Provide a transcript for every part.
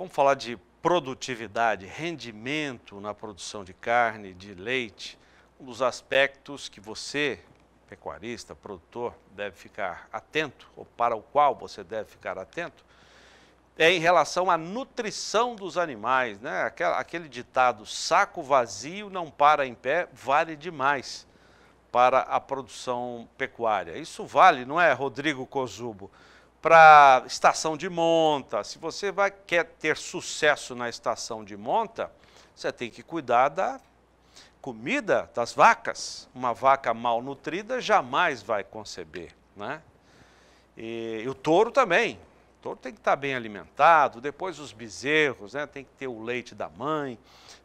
Vamos falar de produtividade, rendimento na produção de carne, de leite, um dos aspectos que você, pecuarista, produtor, deve ficar atento, ou para o qual você deve ficar atento, é em relação à nutrição dos animais. Né? Aquela, aquele ditado, saco vazio não para em pé, vale demais para a produção pecuária. Isso vale, não é, Rodrigo Cozubo? para estação de monta. Se você vai, quer ter sucesso na estação de monta, você tem que cuidar da comida das vacas. Uma vaca mal nutrida jamais vai conceber, né? E, e o touro também. O touro tem que estar tá bem alimentado, depois os bezerros, né? Tem que ter o leite da mãe,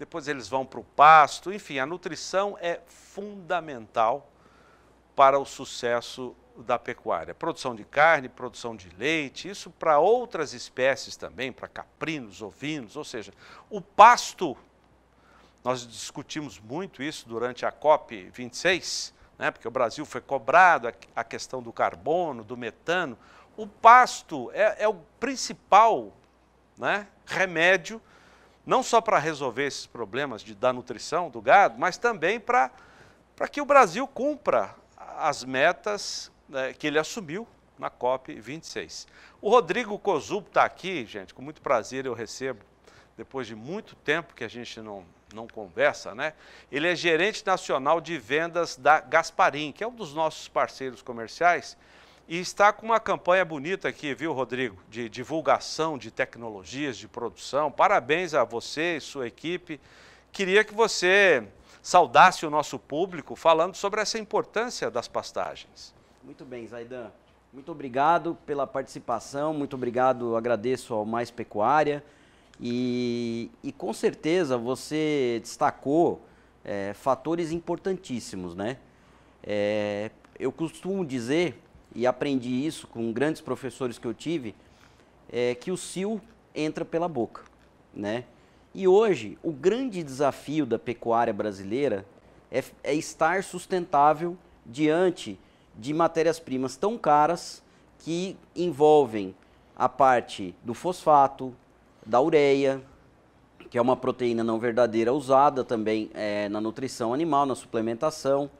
depois eles vão para o pasto. Enfim, a nutrição é fundamental para o sucesso da pecuária, produção de carne, produção de leite, isso para outras espécies também, para caprinos, ovinos, ou seja, o pasto. Nós discutimos muito isso durante a COP 26, né, porque o Brasil foi cobrado a, questão do carbono, do metano. O pasto é, é o principal né, remédio, não só para resolver esses problemas de, da nutrição do gado, mas também para que o Brasil cumpra as metas né, que ele assumiu na COP26. O Rodrigo Kozub está aqui, gente, com muito prazer eu recebo, depois de muito tempo que a gente não, não conversa, né? Ele é gerente nacional de vendas da Gasparim, que é um dos nossos parceiros comerciais, e está com uma campanha bonita aqui, viu, Rodrigo? De divulgação de tecnologias de produção. Parabéns a você e sua equipe. Queria que você saudasse o nosso público falando sobre essa importância das pastagens. Muito bem, Zaidan. Muito obrigado pela participação, muito obrigado, agradeço ao Mais Pecuária. E, e com certeza você destacou é, fatores importantíssimos, né? É, eu costumo dizer, e aprendi isso com grandes professores que eu tive, é que o sil entra pela boca, né? E hoje, o grande desafio da pecuária brasileira é, é estar sustentável diante de matérias-primas tão caras que envolvem a parte do fosfato, da ureia, que é uma proteína não verdadeira usada também é, na nutrição animal, na suplementação,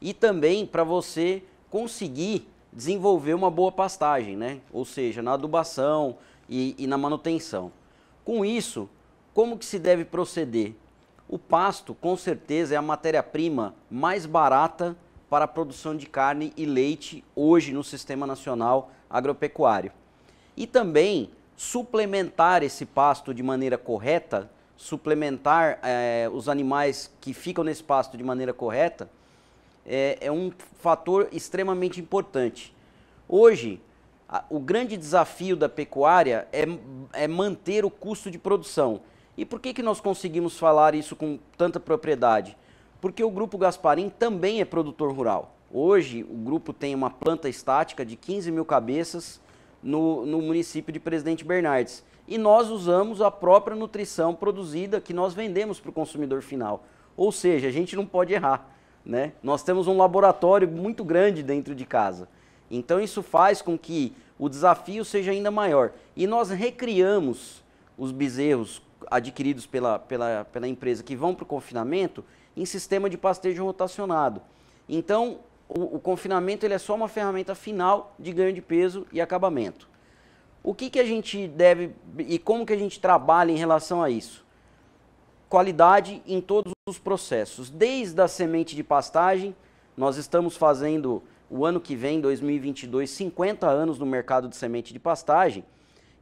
e também para você conseguir desenvolver uma boa pastagem, né? ou seja, na adubação e, e na manutenção. Com isso, como que se deve proceder? O pasto, com certeza, é a matéria-prima mais barata para a produção de carne e leite hoje no Sistema Nacional Agropecuário. E também suplementar esse pasto de maneira correta, suplementar é, os animais que ficam nesse pasto de maneira correta, é, é um fator extremamente importante. Hoje, a, o grande desafio da pecuária é, é manter o custo de produção. E por que, que nós conseguimos falar isso com tanta propriedade? porque o Grupo Gasparim também é produtor rural. Hoje, o grupo tem uma planta estática de 15 mil cabeças no, no município de Presidente Bernardes. E nós usamos a própria nutrição produzida que nós vendemos para o consumidor final. Ou seja, a gente não pode errar. Né? Nós temos um laboratório muito grande dentro de casa. Então isso faz com que o desafio seja ainda maior. E nós recriamos os bezerros adquiridos pela, pela, pela empresa que vão para o confinamento em sistema de pastejo rotacionado. Então, o, o, confinamento ele é só uma ferramenta final de ganho de peso e acabamento. O que, que a gente deve e como que a gente trabalha em relação a isso? Qualidade em todos os processos, desde a semente de pastagem, nós estamos fazendo o ano que vem, 2022, 50 anos no mercado de semente de pastagem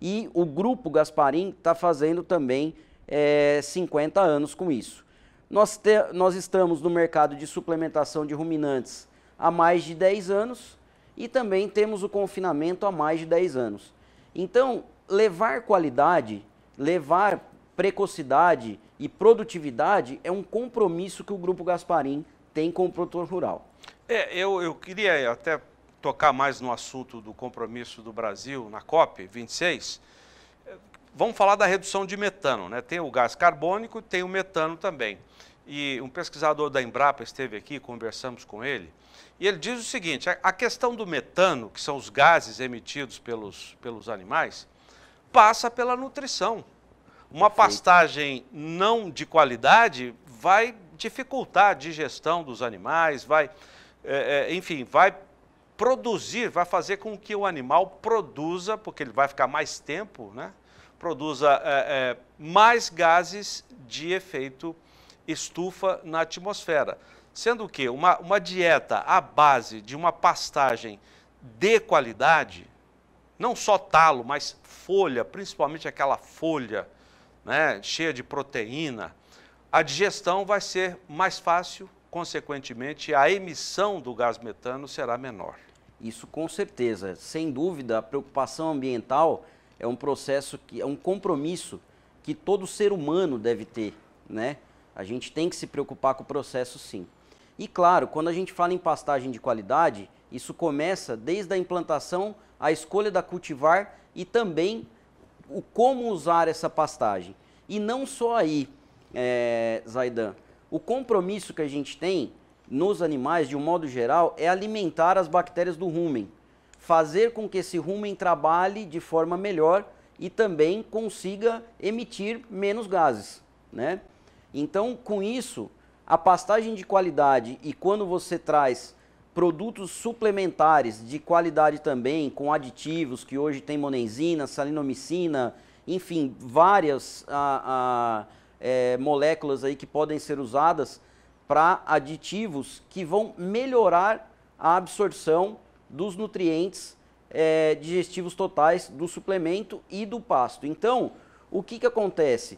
e o Grupo Gasparim está fazendo também é, 50 anos com isso. Nós, te, nós estamos no mercado de suplementação de ruminantes há mais de 10 anos e também temos o confinamento há mais de 10 anos. Então, levar qualidade, levar precocidade e produtividade é um compromisso que o Grupo Gasparim tem com o produtor rural. É, eu, eu queria até tocar mais no assunto do compromisso do Brasil na COP 26, vamos falar da redução de metano. Né? Tem o gás carbônico, tem o metano também. E um pesquisador da Embrapa esteve aqui, conversamos com ele, e ele diz o seguinte: a questão do metano, que são os gases emitidos pelos, pelos animais, passa pela nutrição. Uma pastagem não de qualidade vai dificultar a digestão dos animais, vai, é, é enfim, vai produzir, vai fazer com que o animal produza, porque ele vai ficar mais tempo, né? produza é, é, mais gases de efeito estufa na atmosfera. Sendo que uma, uma dieta à base de uma pastagem de qualidade, não só talo, mas folha, principalmente aquela folha né, cheia de proteína, a digestão vai ser mais fácil, consequentemente, a emissão do gás metano será menor. Isso com certeza. Sem dúvida, a preocupação ambiental é um processo que é um compromisso que todo ser humano deve ter, né? A gente tem que se preocupar com o processo sim. E claro, quando a gente fala em pastagem de qualidade, isso começa desde a implantação, a escolha da cultivar e também o como usar essa pastagem. E não só aí, é, Zaidan. O compromisso que a gente tem nos animais, de um modo geral, é alimentar as bactérias do rumen, fazer com que esse rumen trabalhe de forma melhor e também consiga emitir menos gases. Né? Então, com isso, a pastagem de qualidade e quando você traz produtos suplementares de qualidade também, com aditivos que hoje tem monenzina, salinomicina, enfim, várias a, a, é, moléculas aí que podem ser usadas para aditivos que vão melhorar a absorção dos nutrientes é, digestivos totais do suplemento e do pasto. Então, o que, que acontece?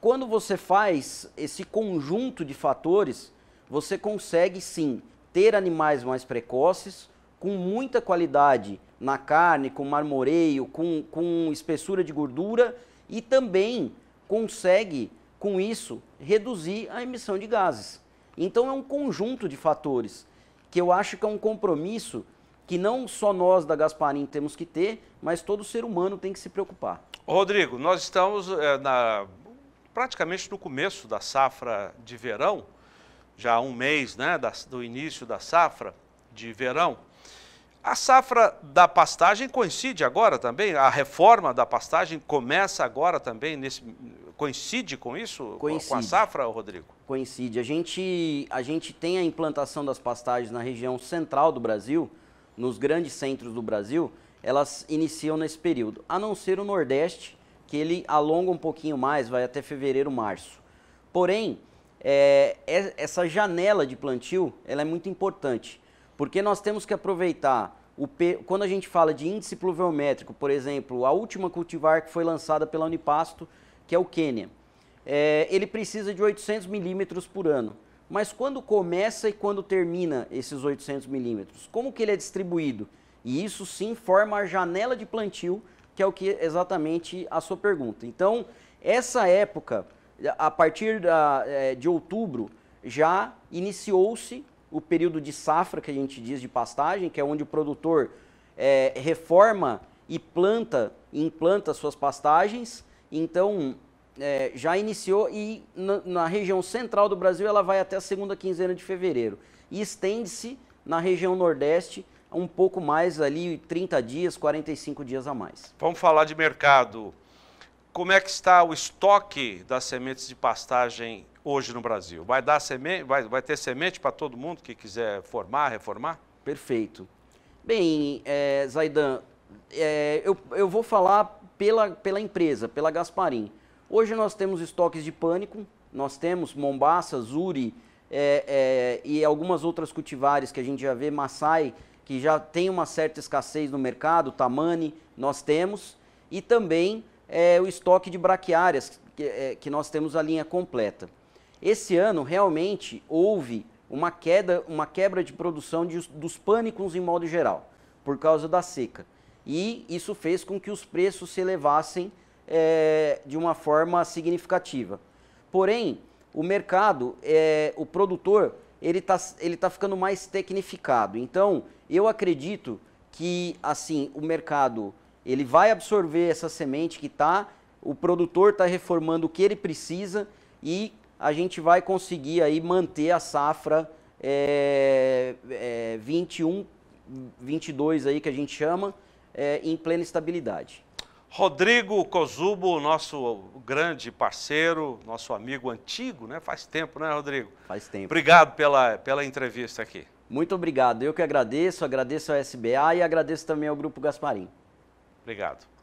Quando você faz esse conjunto de fatores, você consegue sim ter animais mais precoces, com muita qualidade na carne, com marmoreio, com, com espessura de gordura e também consegue, com isso, reduzir a emissão de gases. Então é um conjunto de fatores que eu acho que é um compromisso que não só nós da Gasparim temos que ter, mas todo ser humano tem que se preocupar. Rodrigo, nós estamos é, na, praticamente no começo da safra de verão, já há um mês né, da, do início da safra de verão. A safra da pastagem coincide agora também, a reforma da pastagem começa agora também nesse coincide com isso? Coincide. Com a safra, Rodrigo? Coincide. A gente, a gente tem a implantação das pastagens na região central do Brasil, nos grandes centros do Brasil, elas iniciam nesse período. A não ser o Nordeste, que ele alonga um pouquinho mais, vai até fevereiro, março. Porém, é, é essa janela de plantio ela é muito importante, porque nós temos que aproveitar o, quando a gente fala de índice pluviométrico, por exemplo, a última cultivar que foi lançada pela Unipasto que é o Quênia. É, ele precisa de 800 milímetros por ano. Mas quando começa e quando termina esses 800 milímetros? Como que ele é distribuído? E isso sim forma a janela de plantio, que é o que exatamente a sua pergunta. Então, essa época, a partir da, é, de outubro, já iniciou-se o período de safra, que a gente diz de pastagem, que é onde o produtor é, reforma e planta, implanta suas pastagens então, é, já iniciou e na, na, região central do Brasil ela vai até a segunda quinzena de fevereiro. E estende-se na região nordeste um pouco mais ali, 30 dias, 45 dias a mais. Vamos falar de mercado. Como é que está o estoque das sementes de pastagem hoje no Brasil? Vai, dar semente, vai, vai ter semente para todo mundo que quiser formar, reformar? Perfeito. Bem, é, Zaidan, é, eu, eu vou falar pela, pela empresa, pela Gasparim. Hoje nós temos estoques de pânico, nós temos Mombaça, Zuri é, é, e algumas outras cultivares que a gente já vê, Maçai, que já tem uma certa escassez no mercado, Tamani, nós temos, e também é, o estoque de braquiárias, que, é, que nós temos a linha completa. Esse ano, realmente, houve uma queda, uma quebra de produção de, dos pânicos em modo geral, por causa da seca e isso fez com que os preços se elevassem é, de uma forma significativa. Porém, o mercado, é, o produtor, ele está ele tá ficando mais tecnificado. Então, eu acredito que assim o mercado ele vai absorver essa semente que está, o produtor está reformando o que ele precisa e a gente vai conseguir aí manter a safra é, é, 21, 22 aí que a gente chama, é, em plena estabilidade. Rodrigo Cozubo, nosso grande parceiro, nosso amigo antigo, né? Faz tempo, né, Rodrigo? Faz tempo. Obrigado pela, pela entrevista aqui. Muito obrigado. Eu que agradeço, agradeço ao SBA e agradeço também ao Grupo Gasparim. Obrigado.